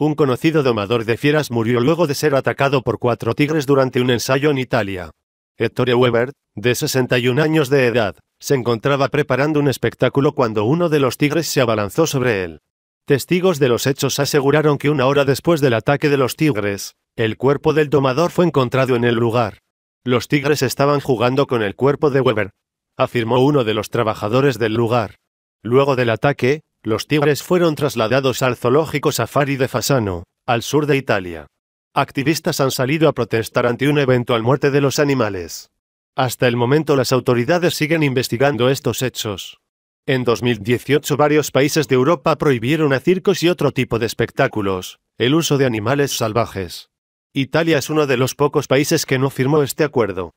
Un conocido domador de fieras murió luego de ser atacado por cuatro tigres durante un ensayo en Italia. Ettore Weber, de 61 años de edad, se encontraba preparando un espectáculo cuando uno de los tigres se abalanzó sobre él. Testigos de los hechos aseguraron que una hora después del ataque de los tigres, el cuerpo del domador fue encontrado en el lugar. Los tigres estaban jugando con el cuerpo de Weber, afirmó uno de los trabajadores del lugar. Luego del ataque, los tigres fueron trasladados al zoológico Safari de Fasano, al sur de Italia. Activistas han salido a protestar ante una eventual muerte de los animales. Hasta el momento las autoridades siguen investigando estos hechos. En 2018 varios países de Europa prohibieron a circos y otro tipo de espectáculos, el uso de animales salvajes. Italia es uno de los pocos países que no firmó este acuerdo.